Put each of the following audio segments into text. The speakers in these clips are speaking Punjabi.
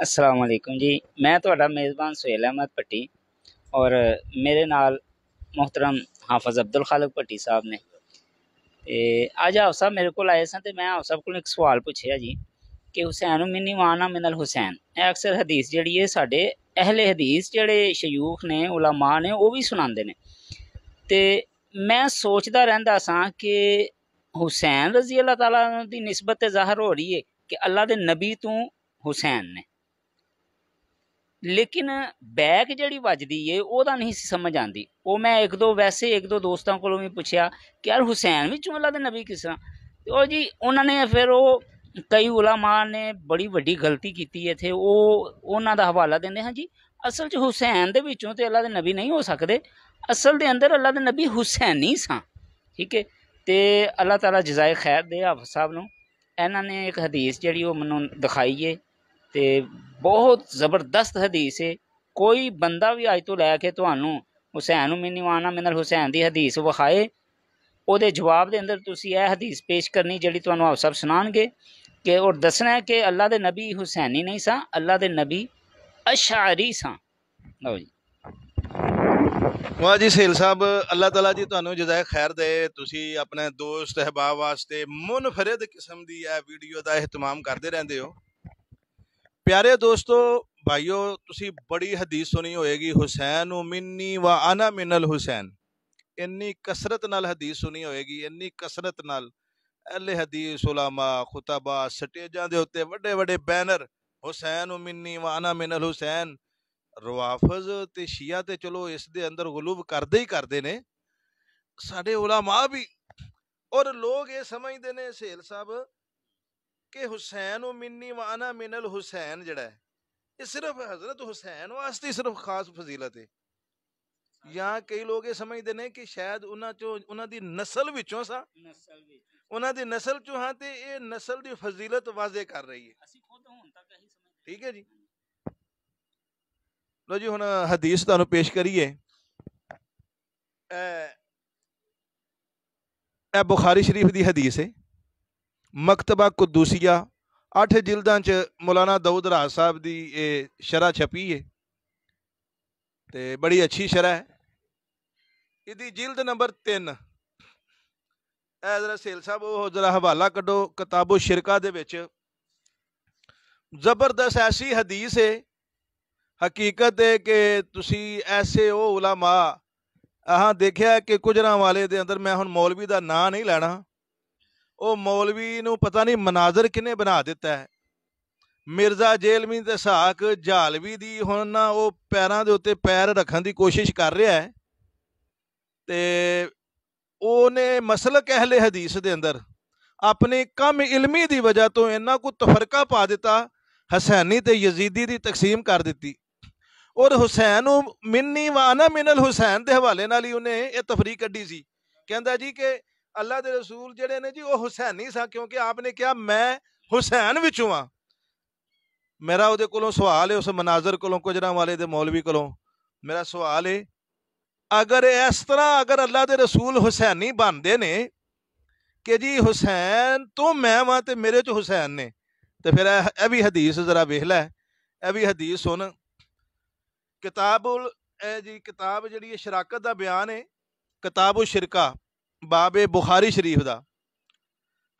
असलकम जी मैं थोड़ा मेज़बान सुहेल अहमद भट्टी और मेरे नाल मोहतरम हाफज अब्दुल खालक भट्टी साहब ने अज आप साहब मेरे को आए सर मैं आप साहब को एक सवाल पूछे जी कि हुसैन मिनी माना मिनल हुसैन अक्सर हदीस जी साढ़े अहले हदीस जड़े शयूख ने उला माँ ने वह भी सुनाते हैं तो मैं सोचता रहा सैन रजी अल्लाह तला की निस्बत जहर हो रही है कि अल्लाह के नबी तू हुसैन ने ਲੇਕਿਨ ਬੈਕ ਜਿਹੜੀ ਵੱਜਦੀ ਏ ਉਹਦਾ ਨਹੀਂ ਸਮਝ ਆਂਦੀ ਉਹ ਮੈਂ ਇੱਕ ਦੋ ਵੈਸੇ ਇੱਕ ਦੋ ਦੋਸਤਾਂ ਕੋਲੋਂ ਵੀ ਪੁੱਛਿਆ ਕਿ ਯਾਰ ਹੁਸੈਨ ਵਿੱਚ ਅੱਲਾ ਦੇ ਨਬੀ ਕਿਸ ਤਰ੍ਹਾਂ ਤੇ ਉਹ ਜੀ ਉਹਨਾਂ ਨੇ ਫਿਰ ਉਹ ਕਈ ਉਲਾਮਾ ਨੇ ਬੜੀ ਵੱਡੀ ਗਲਤੀ ਕੀਤੀ ਇੱਥੇ ਉਹ ਉਹਨਾਂ ਦਾ ਹਵਾਲਾ ਦਿੰਦੇ ਹਾਂ ਜੀ ਅਸਲ 'ਚ ਹੁਸੈਨ ਦੇ ਵਿੱਚੋਂ ਤੇ ਅੱਲਾ ਦੇ ਨਬੀ ਨਹੀਂ ਹੋ ਸਕਦੇ ਅਸਲ ਦੇ ਅੰਦਰ ਅੱਲਾ ਦੇ ਨਬੀ ਹੁਸੈਨੀ ਸਾਂ ਠੀਕ ਹੈ ਤੇ ਅੱਲਾ ਤਾਲਾ ਜਜ਼ਾਇ ਖੈਰ ਦੇ ਹਾਫਿਜ਼ ਸਾਹਿਬ ਨੂੰ ਇਹਨਾਂ ਨੇ ਇੱਕ ਹਦੀਸ ਜਿਹੜੀ ਉਹ ਮੈਨੂੰ ਦਿਖਾਈ ਏ तो बहुत जबरदस्त हदीस है कोई बंदा भी अज तो लैके थानू हुसैन मिनिवाना मेरे हुसैन की हदीस विखाए और जवाब के अंदर तुम यह हदीस पेश करनी जी तुम आप सब सुना कि और दसना है कि अल्लाह के नबी हुसैनी नहीं सा के नबी अशारी सो जी वाह जी सहेल साहब अल्लाह तला जी थानू जजाय खैर दे तुम अपने दोस्त अहबाब वास्ते मुनफरिद किस्म की यह भीडियो का अहतमाम करते रहते हो ਪਿਆਰੇ ਦੋਸਤੋ ਭਾਈਓ ਤੁਸੀਂ ਬੜੀ ਹਦੀਸ ਸੁਣੀ ਹੋਏਗੀ ਹੁਸੈਨ ਮਿੰਨੀ ਵਾ ਅਨਾ ਮਿਨਲ ਹੁਸੈਨ ਇੰਨੀ ਕਸਰਤ ਨਾਲ ਹਦੀਸ ਸੁਣੀ ਹੋਏਗੀ ਇੰਨੀ ਕਸਰਤ ਨਾਲ ਅਹਲੇ ਹਦੀਸ ਉਲਾਮਾ ਖੁਤਬਾ ਸਟੇਜਾਂ ਦੇ ਉੱਤੇ ਵੱਡੇ ਵੱਡੇ ਬੈਨਰ ਹੁਸੈਨ ਮਿੰਨੀ ਵਾ ਅਨਾ ਮਿਨਲ ਹੁਸੈਨ ਰਵਾਫਜ਼ ਤੇ ਸ਼ੀਆ ਤੇ ਚਲੋ ਇਸ ਦੇ ਅੰਦਰ ਗਲੂਬ ਕਰਦੇ ਹੀ ਕਰਦੇ ਨੇ ਸਾਡੇ ਉਲਾਮਾ ਵੀ ਔਰ ਲੋਕ ਇਹ ਸਮਝਦੇ ਨੇ ਸੇਲ ਸਾਹਿਬ ਕਿ ਹੁਸੈਨ ਉਹ ਮਿੰਨੀ ਵਾਨਾ ਮਿਨਲ ਹੁਸੈਨ ਜਿਹੜਾ ਹੈ ਇਹ ਸਿਰਫ ਹਜ਼ਰਤ ਹੁਸੈਨ ਵਾਸਤੇ ਸਿਰਫ ਖਾਸ ਫਜ਼ੀਲਤ ਹੈ ਜਾਂ ਕਈ ਲੋਕ ਇਹ ਸਮਝਦੇ ਨੇ ਕਿ ਸ਼ਾਇਦ ਉਹਨਾਂ ਚੋਂ ਉਹਨਾਂ ਦੀ ਨਸਲ ਵਿੱਚੋਂ ਸਾ ਨਸਲ ਵਿੱਚ ਉਹਨਾਂ ਦੀ ਨਸਲ ਚੋਂ ਹਾਂ ਤੇ ਇਹ ਨਸਲ ਦੀ ਫਜ਼ੀਲਤ ਵਾਜ਼ੇ ਕਰ ਰਹੀ ਹੈ ਅਸੀਂ ਖੁਦ ਹੁਣ ਤੱਕ ਇਹੀ ਸਮਝਦੇ ਠੀਕ ਹੈ ਜੀ ਲੋ ਜੀ ਹੁਣ ਹਦੀਸ ਤੁਹਾਨੂੰ ਪੇਸ਼ ਕਰੀਏ ਐ ਇਹ ਬੁਖਾਰੀ ਸ਼ਰੀਫ ਦੀ ਹਦੀਸ ਹੈ ਮਕਤਬਾ ਕੁਦੂਸੀਆ ਅੱਠ ਜਿਲਦਾਂ 'ਚ ਮੌਲਾਨਾ ਦਾਊਦ ਰਾਜ ਸਾਹਿਬ ਦੀ ਇਹ ਸ਼ਰਾ ਛਪੀ ਹੈ ਤੇ ਬੜੀ ਅੱਛੀ ਸ਼ਰਾ ਹੈ ਇਹਦੀ ਜਿਲਦ ਨੰਬਰ 3 ਐ ਜ਼ਰਾ ਸੇਲ ਸਾਹਿਬ ਉਹ ਜ਼ਰਾ ਹਵਾਲਾ ਕੱਢੋ ਕਿਤਾਬੋ ਸ਼ਿਰਕਾ ਦੇ ਵਿੱਚ ਜ਼ਬਰਦਸਤ ਐਸੀ ਹਦੀਸ ਹੈ ਹਕੀਕਤ ਹੈ ਕਿ ਤੁਸੀਂ ਐਸੇ ਉਹ ਉਲਾਮਾ ਆਹਾਂ ਦੇਖਿਆ ਕਿ ਕੁਜਰਾ ਵਾਲੇ ਦੇ ਅੰਦਰ ਮੈਂ ਹੁਣ ਮੌਲਵੀ ਦਾ ਨਾਂ ਨਹੀਂ ਲੈਣਾ ਉਹ ਮੌਲਵੀ ਨੂੰ ਪਤਾ ਨਹੀਂ ਮਨਾਜ਼ਰ ਕਿਨੇ ਬਣਾ ਦਿੱਤਾ ਹੈ ਮਿਰਜ਼ਾ ਜੇਲਮੀ ਤੇ ਸਾਖ ਝਾਲਵੀ ਦੀ ਹੁਣ ਨਾ ਉਹ ਪੈਰਾਂ ਦੇ ਉੱਤੇ ਪੈਰ ਰੱਖਣ ਦੀ ਕੋਸ਼ਿਸ਼ ਕਰ ਰਿਹਾ ਹੈ ਤੇ ਉਹਨੇ ਮਸਲਕ ਅਹਲੇ ਹਦੀਸ ਦੇ ਅੰਦਰ ਆਪਣੇ ਕਮ ਇਲਮੀ ਦੀ ਵਜ੍ਹਾ ਤੋਂ ਇੰਨਾ ਕੋ ਤਫਰਕਾ ਪਾ ਦਿੱਤਾ ਹਸੈਨੀ ਤੇ ਯਜ਼ੀਦੀ ਦੀ ਤਕਸੀਮ ਕਰ ਦਿੱਤੀ ਔਰ ਹੁਸੈਨ ਨੂੰ ਮਿੰਨੀ ਵਾਨਾ ਮਿਨਲ ਹੁਸੈਨ ਦੇ ਹਵਾਲੇ ਨਾਲ ਹੀ ਉਹਨੇ ਇਹ ਤਫਰੀਕ ਕੱਢੀ ਸੀ ਕਹਿੰਦਾ ਜੀ ਕਿ ਅੱਲਾ ਦੇ ਰਸੂਲ ਜਿਹੜੇ ਨੇ ਜੀ ਉਹ ਹੁਸੈਨੀ ਸਾ ਕਿਉਂਕਿ ਆਪ ਨੇ ਕਿਹਾ ਮੈਂ ਹੁਸੈਨ ਵਿੱਚੋਂ ਆ ਮੇਰਾ ਉਹਦੇ ਕੋਲੋਂ ਸਵਾਲ ਹੈ ਉਸ ਮਨਾਜ਼ਰ ਕੋਲੋਂ ਕੁਜਰਾ ਵਾਲੇ ਦੇ ਮੌਲਵੀ ਕੋਲੋਂ ਮੇਰਾ ਸਵਾਲ ਹੈ ਅਗਰ ਇਸ ਤਰ੍ਹਾਂ ਅਗਰ ਅੱਲਾ ਦੇ ਰਸੂਲ ਹੁਸੈਨੀ ਬਣਦੇ ਨੇ ਕਿ ਜੀ ਹੁਸੈਨ ਤੋਂ ਮੈਂ ਵਾਂ ਤੇ ਮੇਰੇ ਚ ਹੁਸੈਨ ਨੇ ਤੇ ਫਿਰ ਇਹ ਵੀ ਹਦੀਸ ਜ਼ਰਾ ਵੇਖ ਲੈ ਇਹ ਵੀ ਹਦੀਸ ਸੁਣ ਕਿਤਾਬੁਲ ਇਹ ਜੀ ਕਿਤਾਬ ਜਿਹੜੀ ਹੈ ਸ਼ਰਾਕਤ ਦਾ ਬਿਆਨ ਹੈ ਕਿਤਾਬੁ ਸ਼ਿਰਕਾ ਬਾਬੇ ਬੁਖਾਰੀ ਸ਼ਰੀਫ ਦਾ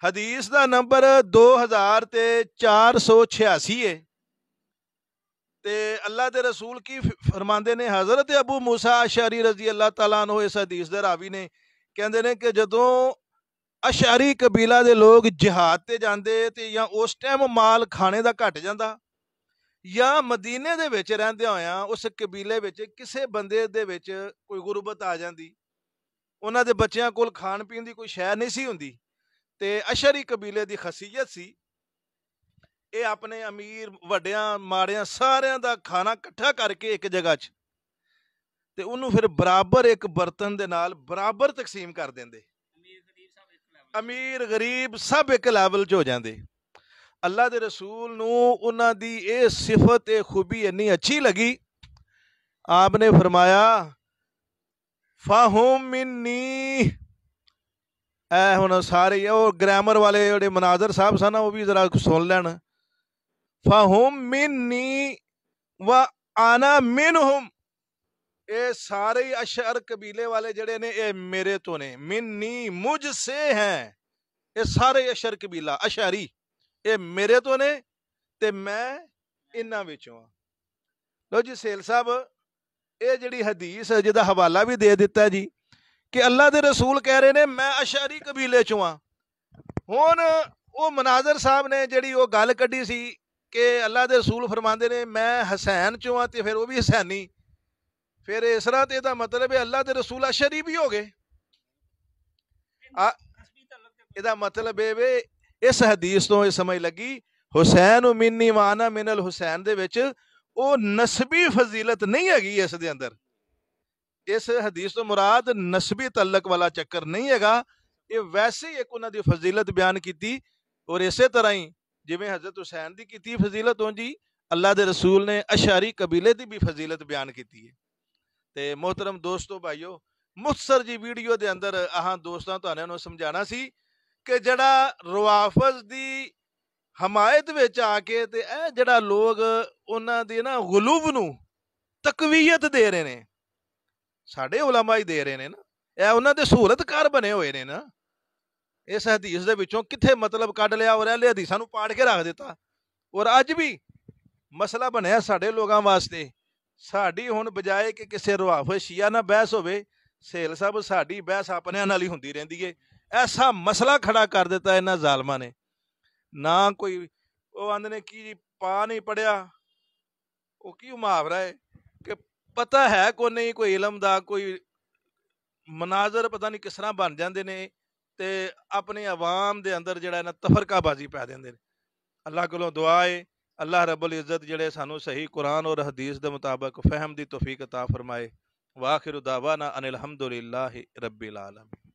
ਹਦੀਸ ਦਾ ਨੰਬਰ 2000 ਤੇ 486 ਹੈ ਤੇ ਅੱਲਾ ਦੇ ਰਸੂਲ ਕੀ ਫਰਮਾਉਂਦੇ ਨੇ ਹਜ਼ਰਤ ਅਬੂ موسی ਅਸ਼ਾਰੀ ਰਜ਼ੀ ਅੱਲਾ ਤਾਲਾ ਨੂੰ ਇਸ ਹਦੀਸ ਦੇ ਰਾਵੀ ਨੇ ਕਹਿੰਦੇ ਨੇ ਕਿ ਜਦੋਂ ਅਸ਼ਾਰੀ ਕਬੀਲਾ ਦੇ ਲੋਕ ਜਿਹਾਦ ਤੇ ਜਾਂਦੇ ਤੇ ਜਾਂ ਉਸ ਟਾਈਮ ਮਾਲ ਖਾਣੇ ਦਾ ਘਟ ਜਾਂਦਾ ਜਾਂ ਮਦੀਨੇ ਦੇ ਵਿੱਚ ਰਹਿੰਦੇ ਹੋਇਆ ਉਸ ਕਬੀਲੇ ਵਿੱਚ ਕਿਸੇ ਬੰਦੇ ਦੇ ਵਿੱਚ ਕੋਈ ਗੁਰਬਤ ਆ ਜਾਂਦੀ ਉਹਨਾਂ ਦੇ ਬੱਚਿਆਂ ਕੋਲ ਖਾਣ ਪੀਣ ਦੀ ਕੋਈ ਸ਼ੈ ਨਹੀਂ ਸੀ ਹੁੰਦੀ ਤੇ ਅਸ਼ਰੀ ਕਬੀਲੇ ਦੀ ਖਸੀਅਤ ਸੀ ਇਹ ਆਪਣੇ ਅਮੀਰ ਵੱਡਿਆਂ ਮਾੜਿਆਂ ਸਾਰਿਆਂ ਦਾ ਖਾਣਾ ਇਕੱਠਾ ਕਰਕੇ ਇੱਕ ਜਗ੍ਹਾ 'ਚ ਤੇ ਉਹਨੂੰ ਫਿਰ ਬਰਾਬਰ ਇੱਕ ਬਰਤਨ ਦੇ ਨਾਲ ਬਰਾਬਰ ਤਕਸੀਮ ਕਰ ਦਿੰਦੇ ਅਮੀਰ ਗਰੀਬ ਸਭ ਇੱਕ ਲੈਵਲ 'ਚ ਹੋ ਜਾਂਦੇ ਅੱਲਾ ਦੇ ਰਸੂਲ ਨੂੰ ਉਹਨਾਂ ਦੀ ਇਹ ਸਿਫਤ ਇਹ ਖੂਬੀ ਇੰਨੀ ਅੱਛੀ ਲੱਗੀ ਆਪਨੇ ਫਰਮਾਇਆ ਫਾਹਮ ਮਿੰਨੀ ਐ ਹੁਣ ਸਾਰੇ ਉਹ ਗ੍ਰਾਮਰ ਵਾਲੇ ਜਿਹੜੇ ਮਨਾਜ਼ਰ ਸਾਹਿਬ ਸਨ ਉਹ ਵੀ ਜ਼ਰਾ ਸੁਣ ਲੈਣ ਫਾਹਮ ਮਿੰਨੀ ਵਾ ਆਨਾ ਮਿਨਹਮ ਇਹ ਸਾਰੇ ਅਸ਼ਰ ਕਬੀਲੇ ਵਾਲੇ ਜਿਹੜੇ ਨੇ ਇਹ ਮੇਰੇ ਤੋਂ ਨੇ ਮਿੰਨੀ ਮੁਝ ਸੇ ਹੈ ਇਹ ਸਾਰੇ ਅਸ਼ਰ ਕਬੀਲਾ ਅਸ਼ਾਰੀ ਇਹ ਮੇਰੇ ਤੋਂ ਨੇ ਤੇ ਮੈਂ ਇਹਨਾਂ ਵਿੱਚੋਂ ਆ ਲੋ ਜੀ ਸੇਲ ਸਾਹਿਬ ਇਹ ਜਿਹੜੀ ਹਦੀਸ ਜਿਹਦਾ ਹਵਾਲਾ ਵੀ ਦੇ ਦਿੱਤਾ ਜੀ ਕਿ ਅੱਲਾ ਦੇ ਰਸੂਲ ਕਹਿ ਰਹੇ ਨੇ ਮੈਂ ਅਸ਼ਾਰੀ ਕਬੀਲੇ ਚੋਂ ਆ ਹੁਣ ਉਹ ਮਨਾਜ਼ਰ ਸਾਹਿਬ ਨੇ ਜਿਹੜੀ ਉਹ ਗੱਲ ਕੱਢੀ ਸੀ ਕਿ ਅੱਲਾ ਦੇ ਰਸੂਲ ਫਰਮਾਉਂਦੇ ਨੇ ਮੈਂ ਹਸੈਨ ਚੋਂ ਆ ਤੇ ਫਿਰ ਉਹ ਵੀ ਹਸੈਨੀ ਫਿਰ ਇਸ ਤਰ੍ਹਾਂ ਤੇ ਇਹਦਾ ਮਤਲਬ ਹੈ ਅੱਲਾ ਦੇ ਰਸੂਲ ਅਸ਼ਰੀ ਵੀ ਹੋ ਗਏ ਇਹਦਾ ਮਤਲਬ ਇਹ ਵੇ ਇਸ ਹਦੀਸ ਤੋਂ ਇਹ ਸਮਝ ਲੱਗੀ ਹੁਸੈਨ ਮਿੰਨੀ ਵਾਨਾ ਮਿਨਲ ਹੁਸੈਨ ਦੇ ਵਿੱਚ वो नस्बी फजीलत नहीं हैगी इस अंदर इस हदीस तो मुराद नस्बी तलक वाला चक्कर नहीं है ये वैसे ही एक उन्होंने फजीलत बयान की और इस तरह ही जिमें हजरत हुसैन की की फजीलत हो जी अल्लाह के रसूल ने अशारी कबीले की भी फजीलत बयान की है तो मोहतरम दोस्तों भाईओ मुखसर जी वीडियो के अंदर अह दोस्तों तो समझा सी कि जड़ा रुआफज की ਹਮਾਇਤ ਵਿੱਚ ਆ ਕੇ ਤੇ ਇਹ ਜਿਹੜਾ ਲੋਕ ਉਹਨਾਂ ਦੇ ਨਾ ਗਲੂਬ ਨੂੰ ਤਕਵੀਅਤ ਦੇ ਰਹੇ ਨੇ ਸਾਡੇ ਉਲਮਾ ਹੀ ਦੇ ਰਹੇ ਨੇ ਨਾ ਇਹ ਉਹਨਾਂ ਦੇ ਸਹੂਲਤਕਾਰ ਬਣੇ ਹੋਏ ਨੇ ਨਾ ਇਸ ਹਦੀਸ ਦੇ ਵਿੱਚੋਂ ਕਿੱਥੇ ਮਤਲਬ ਕੱਢ ਲਿਆ ਔਰ ਇਹ ਹਦੀਸਾਂ ਨੂੰ ਪਾੜ ਕੇ ਰੱਖ ਦਿੱਤਾ ਔਰ ਅੱਜ ਵੀ ਮਸਲਾ ਬਣਿਆ ਸਾਡੇ ਲੋਕਾਂ ਵਾਸਤੇ ਸਾਡੀ ਹੁਣ ਬਜਾਏ ਕਿ ਕਿਸੇ ਰਵਾਫ ਸ਼ੀਆ ਨਾਲ ਬਹਿਸ ਹੋਵੇ ਸੇਲ ਸਾਹਿਬ ਸਾਡੀ ਬਹਿਸ ਆਪਣਿਆਂ ਨਾਲ ਹੀ ਹੁੰਦੀ ਰਹਿੰਦੀ ਏ ਐਸਾ ਮਸਲਾ ਖੜਾ ਕਰ ਦਿੱਤਾ ਇਹਨਾਂ ਜ਼ਾਲਮਾਂ ਨੇ ਨਾ ਕੋਈ ਉਹ ਆਂਦੇ ਨੇ ਕੀ ਜੀ ਪਾ ਨਹੀਂ ਪੜਿਆ ਉਹ ਕੀ ਮੁਹਾਵਰਾ ਹੈ ਕਿ ਪਤਾ ਹੈ ਕੋ ਨਹੀਂ ਕੋਈ ਇਲਮ ਦਾ ਕੋਈ ਮਨਾਜ਼ਰ ਪਤਾ ਨਹੀਂ ਕਿਸ ਤਰ੍ਹਾਂ ਬਣ ਜਾਂਦੇ ਨੇ ਤੇ ਆਪਣੇ ਆਵਾਮ ਦੇ ਅੰਦਰ ਜਿਹੜਾ ਨਾ ਤਫਰਕਾਬਾਜ਼ੀ ਪਾ ਦਿੰਦੇ ਨੇ ਅੱਲਾਹ ਕੋਲੋਂ ਦੁਆ ਹੈ ਅੱਲਾਹ ਰੱਬੁਲ ਇੱਜ਼ਤ ਜਿਹੜੇ ਸਾਨੂੰ ਸਹੀ ਕੁਰਾਨ ਔਰ ਹਦੀਸ ਦੇ ਮੁਤਾਬਕ ਫਹਿਮ ਦੀ ਤੌਫੀਕ عطا ਫਰਮਾਏ ਵਾਖਿਰ ਦਾਵਾਨਾ ਅਨਿਲ ਹਮਦੁਲਿਲਾਹ ਰੱਬਿਲ ਆਲਮੀਨ